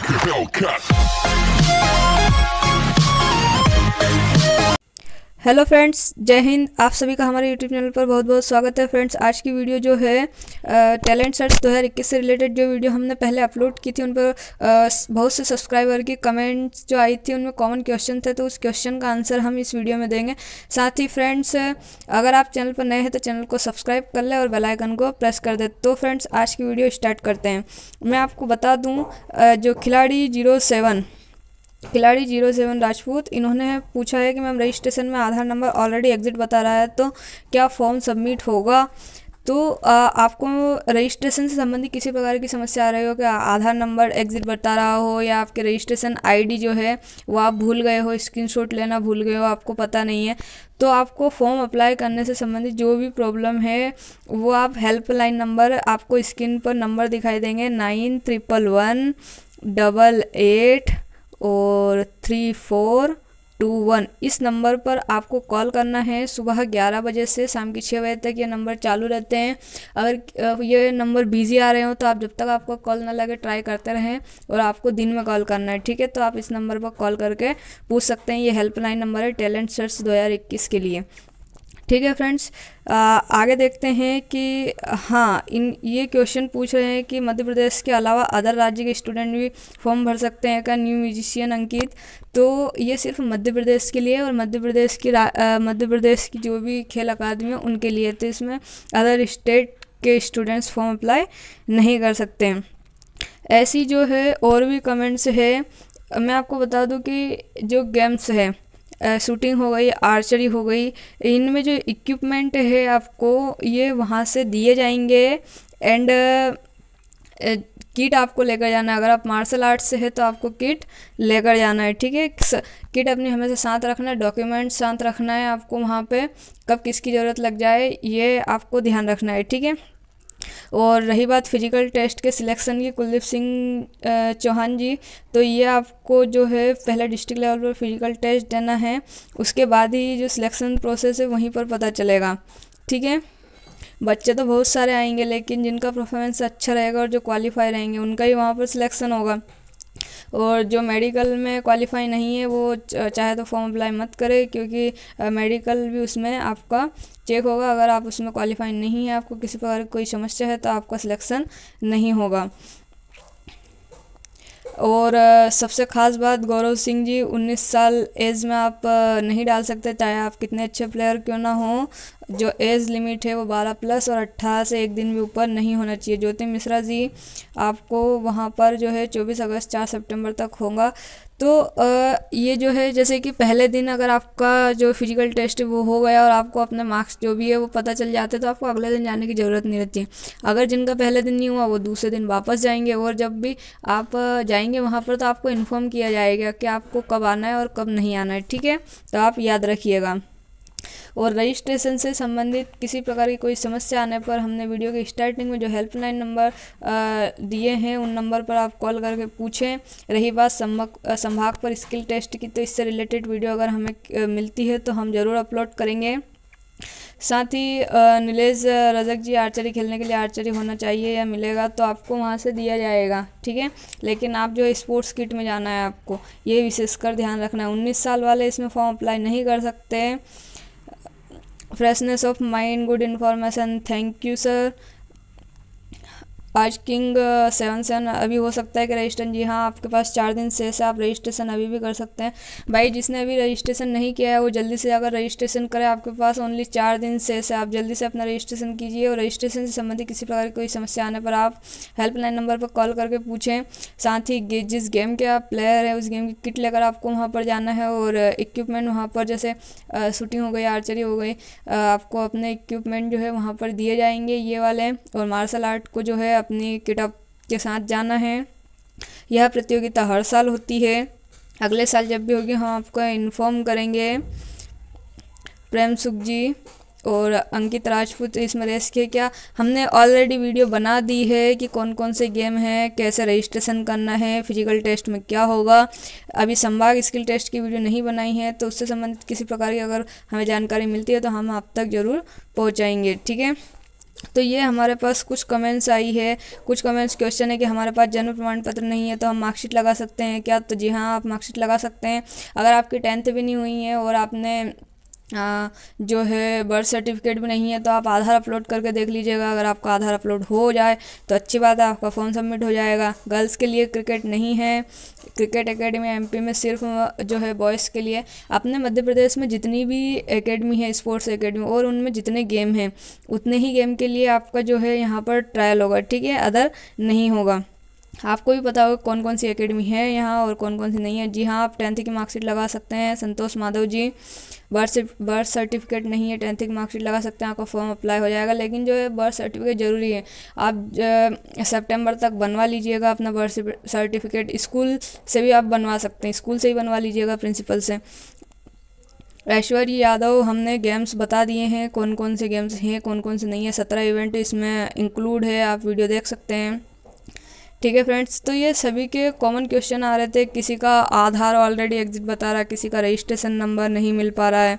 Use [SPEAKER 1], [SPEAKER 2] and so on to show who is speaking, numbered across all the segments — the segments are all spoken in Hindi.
[SPEAKER 1] like a cut. Hello friends जय हिंद आप सभी का हमारे यूट्यूब चैनल पर बहुत बहुत स्वागत है फ्रेंड्स आज की वीडियो जो है टैलेंट सर्च दो हज़ार इक्कीस से रिलेटेड जो वीडियो हमने पहले अपलोड की थी उन पर बहुत से सब्सक्राइबर की कमेंट्स जो आई थी उनमें कॉमन क्वेश्चन थे तो उस क्वेश्चन का आंसर हम इस वीडियो में देंगे साथ ही फ्रेंड्स अगर आप चैनल पर नए हैं तो चैनल को सब्सक्राइब कर लें और बेलाइकन को प्रेस कर दें तो फ्रेंड्स आज की वीडियो स्टार्ट करते हैं मैं आपको बता दूँ जो खिलाड़ी जीरो सेवन खिलाड़ी जीरो सेवन राजपूत इन्होंने पूछा है कि मैम रजिस्ट्रेशन में आधार नंबर ऑलरेडी एग्जिट बता रहा है तो क्या फॉर्म सबमिट होगा तो आ, आपको रजिस्ट्रेशन से संबंधित किसी प्रकार की समस्या आ रही हो कि आधार नंबर एग्जिट बता रहा हो या आपके रजिस्ट्रेशन आईडी जो है वो आप भूल गए हो स्क्रीनशॉट लेना भूल गए हो आपको पता नहीं है तो आपको फॉर्म अप्लाई करने से संबंधित जो भी प्रॉब्लम है वो आप हेल्पलाइन नंबर आपको स्क्रीन पर नंबर दिखाई देंगे nine triple one double eight और थ्री फोर टू वन इस नंबर पर आपको कॉल करना है सुबह ग्यारह बजे से शाम के छः बजे तक ये नंबर चालू रहते हैं अगर ये नंबर बिजी आ रहे हो तो आप जब तक आपको कॉल ना लगे ट्राई करते रहें और आपको दिन में कॉल करना है ठीक है तो आप इस नंबर पर कॉल करके पूछ सकते हैं ये हेल्पलाइन नंबर है टैलेंट सर्च दो के लिए ठीक है फ्रेंड्स आगे देखते हैं कि हाँ इन ये क्वेश्चन पूछ रहे हैं कि मध्य प्रदेश के अलावा अदर राज्य के स्टूडेंट भी फॉर्म भर सकते हैं का न्यू म्यूजिशियन अंकित तो ये सिर्फ मध्य प्रदेश के लिए और मध्य प्रदेश की मध्य प्रदेश की जो भी खेल अकादमी है उनके लिए तो इसमें अदर स्टेट के स्टूडेंट्स फॉर्म अप्लाई नहीं कर सकते हैं ऐसी जो है और भी कमेंट्स है मैं आपको बता दूं कि जो गेम्स है शूटिंग हो गई आर्चरी हो गई इनमें जो इक्विपमेंट है आपको ये वहाँ से दिए जाएंगे एंड किट आपको लेकर जाना है अगर आप मार्शल आर्ट्स से है तो आपको किट लेकर जाना है ठीक है किट अपनी हमेशा साथ रखना है डॉक्यूमेंट साथ रखना है आपको वहाँ पे कब किसकी ज़रूरत लग जाए ये आपको ध्यान रखना है ठीक है और रही बात फिजिकल टेस्ट के सिलेक्शन की कुलदीप सिंह चौहान जी तो ये आपको जो है पहले डिस्ट्रिक्ट लेवल पर फिजिकल टेस्ट देना है उसके बाद ही जो सिलेक्शन प्रोसेस है वहीं पर पता चलेगा ठीक है बच्चे तो बहुत सारे आएंगे लेकिन जिनका परफॉर्मेंस अच्छा रहेगा और जो क्वालिफाई रहेंगे उनका ही वहाँ पर सिलेक्शन होगा और जो मेडिकल में क्वालिफाई नहीं है वो चाहे तो फॉर्म अप्लाई मत करे क्योंकि मेडिकल भी उसमें आपका चेक होगा अगर आप उसमें क्वालिफाई नहीं है आपको किसी प्रकार की कोई समस्या है तो आपका सिलेक्शन नहीं होगा और सबसे ख़ास बात गौरव सिंह जी 19 साल एज में आप नहीं डाल सकते चाहे आप कितने अच्छे प्लेयर क्यों ना हो जो एज लिमिट है वो 12 प्लस और 18 से एक दिन भी ऊपर नहीं होना चाहिए ज्योति मिश्रा जी आपको वहाँ पर जो है 24 अगस्त 4 सितंबर तक होगा तो ये जो है जैसे कि पहले दिन अगर आपका जो फिजिकल टेस्ट है वो हो गया और आपको अपने मार्क्स जो भी है वो पता चल जाते तो आपको अगले दिन जाने की ज़रूरत नहीं रहती है अगर जिनका पहले दिन नहीं हुआ वो दूसरे दिन वापस जाएंगे और जब भी आप जाएंगे वहाँ पर तो आपको इन्फॉर्म किया जाएगा कि आपको कब आना है और कब नहीं आना है ठीक है तो आप याद रखिएगा और रजिस्ट्रेशन से संबंधित किसी प्रकार की कोई समस्या आने पर हमने वीडियो के स्टार्टिंग में जो हेल्पलाइन नंबर दिए हैं उन नंबर पर आप कॉल करके पूछें रही बात संभाग पर स्किल टेस्ट की तो इससे रिलेटेड वीडियो अगर हमें मिलती है तो हम ज़रूर अपलोड करेंगे साथ ही नीलेज रजक जी आर्चरी खेलने के लिए आर्चरी होना चाहिए या मिलेगा तो आपको वहाँ से दिया जाएगा ठीक है लेकिन आप जो स्पोर्ट्स किट में जाना है आपको ये विशेषकर ध्यान रखना है उन्नीस साल वाले इसमें फॉर्म अप्लाई नहीं कर सकते हैं freshness of mind good information thank you sir आज किंग सेवन सेवन अभी हो सकता है कि रजिस्ट्रेशन जी हाँ आपके पास चार दिन से ऐसे आप रजिस्ट्रेशन अभी भी कर सकते हैं भाई जिसने अभी रजिस्ट्रेशन नहीं किया है वो जल्दी से अगर रजिस्ट्रेशन करें आपके पास ओनली चार दिन से ऐसे आप जल्दी से अपना रजिस्ट्रेशन कीजिए और रजिस्ट्रेशन से संबंधित किसी प्रकार की कोई समस्या आने पर आप हेल्पलाइन नंबर पर कॉल करके पूछें साथ ही जिस गेम के आप प्लेयर हैं उस गेम की किट लेकर आपको वहाँ पर जाना है और इक्विपमेंट वहाँ पर जैसे शूटिंग हो गई आर्चरी हो गई आपको अपने इक्विपमेंट जो है वहाँ पर दिए जाएंगे ये वाले और मार्शल आर्ट को जो है अपनी किताब के साथ जाना है यह प्रतियोगिता हर साल होती है अगले साल जब भी होगी हम आपको इन्फॉर्म करेंगे प्रेम सुख जी और अंकित राजपूत इसमें रेस के क्या हमने ऑलरेडी वीडियो बना दी है कि कौन कौन से गेम हैं कैसे रजिस्ट्रेशन करना है फिजिकल टेस्ट में क्या होगा अभी संभाग स्किल टेस्ट की वीडियो नहीं बनाई है तो उससे संबंधित किसी प्रकार की अगर हमें जानकारी मिलती है तो हम आप तक ज़रूर पहुँचाएँगे ठीक है तो ये हमारे पास कुछ कमेंट्स आई है कुछ कमेंट्स क्वेश्चन है कि हमारे पास जन्म प्रमाण पत्र नहीं है तो हम मार्कशीट लगा सकते हैं क्या तो जी हाँ आप मार्कशीट लगा सकते हैं अगर आपकी टेंथ भी नहीं हुई है और आपने जो है बर्थ सर्टिफिकेट भी नहीं है तो आप आधार अपलोड करके देख लीजिएगा अगर आपका आधार अपलोड हो जाए तो अच्छी बात है आपका फॉर्म सबमिट हो जाएगा गर्ल्स के लिए क्रिकेट नहीं है क्रिकेट एकेडमी एमपी में सिर्फ जो है बॉयज़ के लिए अपने मध्य प्रदेश में जितनी भी एकेडमी है स्पोर्ट्स एकेडमी और उनमें जितने गेम हैं उतने ही गेम के लिए आपका जो है यहाँ पर ट्रायल होगा ठीक है अदर नहीं होगा आपको भी पता होगा कौन कौन सी एकेडमी है यहाँ और कौन कौन सी नहीं है जी हाँ आप टेंथ की मार्कशीट लगा सकते हैं Santosh Madhav ji birth birth certificate नहीं है टेंथ की मार्कशीट लगा सकते हैं आपका फॉर्म अप्लाई हो जाएगा लेकिन जो है बर्थ सर्टिफिकेट ज़रूरी है आप सितंबर तक बनवा लीजिएगा अपना बर्थ सर्टिफिकेट स्कूल से भी आप बनवा सकते हैं स्कूल से ही बनवा लीजिएगा प्रिंसिपल से ऐश्वर्य यादव हमने गेम्स बता दिए हैं कौन कौन से गेम्स हैं कौन कौन से नहीं है सत्रह इवेंट इसमें इंक्लूड है आप वीडियो देख सकते हैं ठीक है फ्रेंड्स तो ये सभी के कॉमन क्वेश्चन आ रहे थे किसी का आधार ऑलरेडी एग्जिट बता रहा है किसी का रजिस्ट्रेशन नंबर नहीं मिल पा रहा है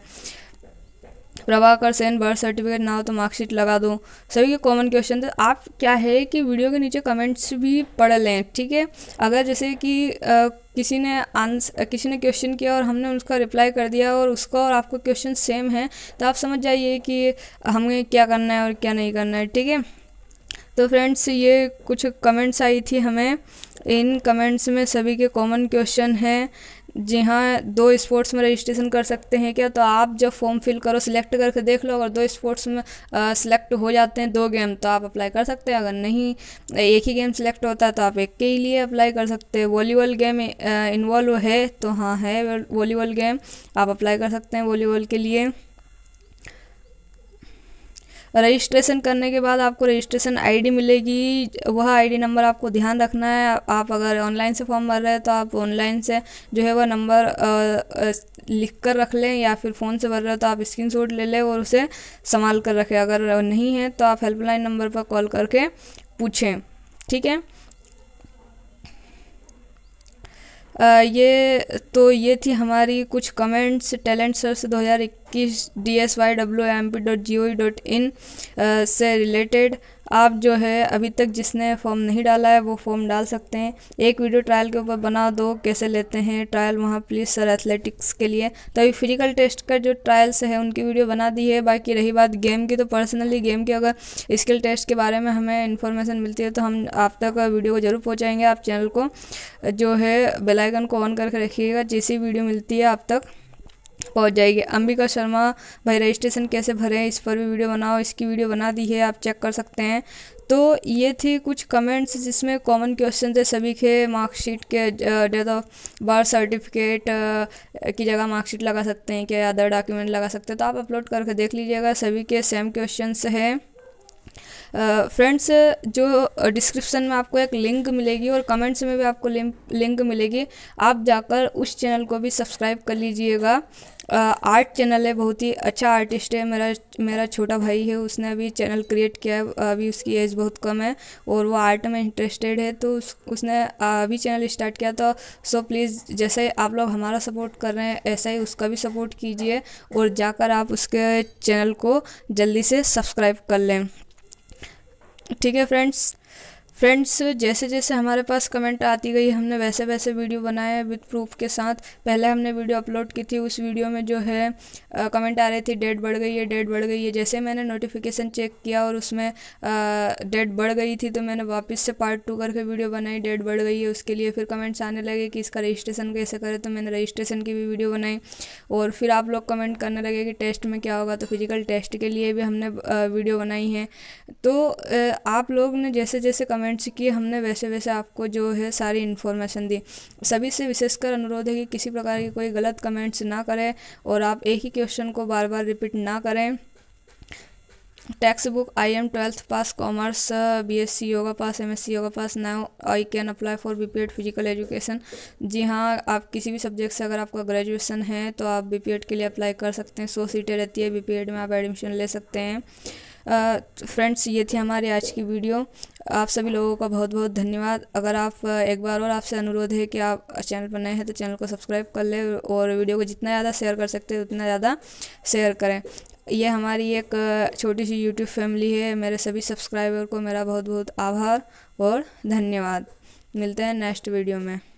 [SPEAKER 1] प्रभाकर सेन बर्थ सर्टिफिकेट ना हो तो मार्कशीट लगा दो सभी के कॉमन क्वेश्चन थे आप क्या है कि वीडियो के नीचे कमेंट्स भी पढ़ लें ठीक है अगर जैसे कि आ, किसी ने आंसर किसी ने क्वेश्चन किया और हमने उसका रिप्लाई कर दिया और उसका और आपका क्वेश्चन सेम है तो आप समझ जाइए कि हमें क्या करना है और क्या नहीं करना है ठीक है तो फ्रेंड्स ये कुछ कमेंट्स आई थी हमें इन कमेंट्स में सभी के कॉमन क्वेश्चन हैं जी हाँ दो स्पोर्ट्स में रजिस्ट्रेशन कर सकते हैं क्या तो आप जब फॉर्म फिल करो सिलेक्ट करके देख लो अगर दो स्पोर्ट्स में सिलेक्ट हो जाते हैं दो गेम तो आप अप्लाई कर सकते हैं अगर नहीं एक ही गेम सिलेक्ट होता है तो आप एक के ही लिए अप्लाई कर सकते हैं वॉलीबॉल गेम इन्वॉल्व है तो हाँ है वॉलीबॉल गेम आप अप्लाई कर सकते हैं वॉलीबॉल के लिए रजिस्ट्रेशन करने के बाद आपको रजिस्ट्रेशन आईडी मिलेगी वह आईडी नंबर आपको ध्यान रखना है आप अगर ऑनलाइन से फॉर्म भर रहे हैं तो आप ऑनलाइन से जो है वह नंबर लिख कर रख लें या फिर फ़ोन से भर रहे हो तो आप स्क्रीन शॉट ले लें और उसे संभाल कर रखें अगर नहीं है तो आप हेल्पलाइन नंबर पर कॉल करके पूछें ठीक है आ, ये तो ये थी हमारी कुछ कमेंट्स टैलेंट सर्च हज़ार कि D S Y W M P dot G O dot in से रिलेटेड आप जो है अभी तक जिसने फॉर्म नहीं डाला है वो फॉर्म डाल सकते हैं एक वीडियो ट्रायल के ऊपर बना दो कैसे लेते हैं ट्रायल वहाँ प्लीज़ सर एथलेटिक्स के लिए तो अभी फिजिकल टेस्ट का जो ट्रायल्स है उनकी वीडियो बना दी है बाकी रही बात गेम की तो पर्सनली गेम की अगर स्किल टेस्ट के बारे में हमें इन्फॉर्मेशन मिलती है तो हम आप तक वीडियो को ज़रूर पहुँचाएँगे आप चैनल को जो है बेलाइकन को ऑन करके रखिएगा जैसी वीडियो मिलती है आप तक पहुंच जाएगी अंबिका शर्मा भाई रजिस्ट्रेशन कैसे भरें इस पर भी वीडियो बनाओ इसकी वीडियो बना दी है आप चेक कर सकते हैं तो ये थी कुछ कमेंट्स जिसमें कॉमन क्वेश्चन थे सभी के मार्कशीट के डेट ऑफ बर्थ सर्टिफिकेट की जगह मार्कशीट लगा सकते हैं क्या अदर डॉक्यूमेंट लगा सकते हैं तो आप अपलोड करके देख लीजिएगा सभी के सेम क्वेश्चन हैं फ्रेंड्स जो डिस्क्रिप्शन में आपको एक लिंक मिलेगी और कमेंट्स में भी आपको लिंक मिलेगी आप जाकर उस चैनल को भी सब्सक्राइब कर लीजिएगा आर्ट चैनल है बहुत ही अच्छा आर्टिस्ट है मेरा मेरा छोटा भाई है उसने अभी चैनल क्रिएट किया है अभी उसकी एज बहुत कम है और वो आर्ट में इंटरेस्टेड है तो उस, उसने अभी चैनल स्टार्ट किया तो सो प्लीज़ जैसे आप लोग हमारा सपोर्ट कर रहे हैं ऐसा ही उसका भी सपोर्ट कीजिए और जाकर आप उसके चैनल को जल्दी से सब्सक्राइब कर लें ठीक है फ्रेंड्स फ्रेंड्स जैसे जैसे हमारे पास कमेंट आती गई हमने वैसे वैसे वीडियो बनाए विद प्रूफ के साथ पहले हमने वीडियो अपलोड की थी उस वीडियो में जो है आ, कमेंट आ रही थी डेट बढ़ गई है डेट बढ़ गई है जैसे मैंने नोटिफिकेशन चेक किया और उसमें डेट बढ़ गई थी तो मैंने वापस से पार्ट टू करके वीडियो बनाई डेट बढ़ गई है उसके लिए फिर कमेंट्स आने लगे कि इसका रजिस्ट्रेशन कैसे करें तो मैंने रजिस्ट्रेशन की भी वीडियो बनाई और फिर आप लोग कमेंट करने लगे कि टेस्ट में क्या होगा तो फिजिकल टेस्ट के लिए भी हमने वीडियो बनाई है तो आप लोग ने जैसे जैसे कमेंट कमेंट्स की हमने वैसे वैसे आपको जो है सारी इन्फॉर्मेशन दी सभी से विशेषकर अनुरोध है कि किसी प्रकार की कोई गलत कमेंट्स ना करें और आप एक ही क्वेश्चन को बार बार रिपीट ना करें textbook I M twelfth pass commerce B S C yoga pass M S C yoga pass now I can apply for B P Ed physical education जी हाँ आप किसी भी सब्जेक्ट से अगर आपका ग्रेजुएशन है तो आप बी पी एड के लिए अप्लाई कर सकते हैं सौ सीटें रहती है बी पी एड में आप एडमिशन ले सकते हैं फ्रेंड्स ये थी हमारी आज की वीडियो आप सभी लोगों का बहुत बहुत धन्यवाद अगर आप एक बार और आपसे अनुरोध है कि आप चैनल पर नए हैं तो चैनल को सब्सक्राइब कर ले और वीडियो को जितना ज़्यादा शेयर कर सकते हैं उतना ज़्यादा शेयर करें ये हमारी एक छोटी सी यूट्यूब फैमिली है मेरे सभी सब्सक्राइबर को मेरा बहुत बहुत आभार और धन्यवाद मिलते हैं नेक्स्ट वीडियो में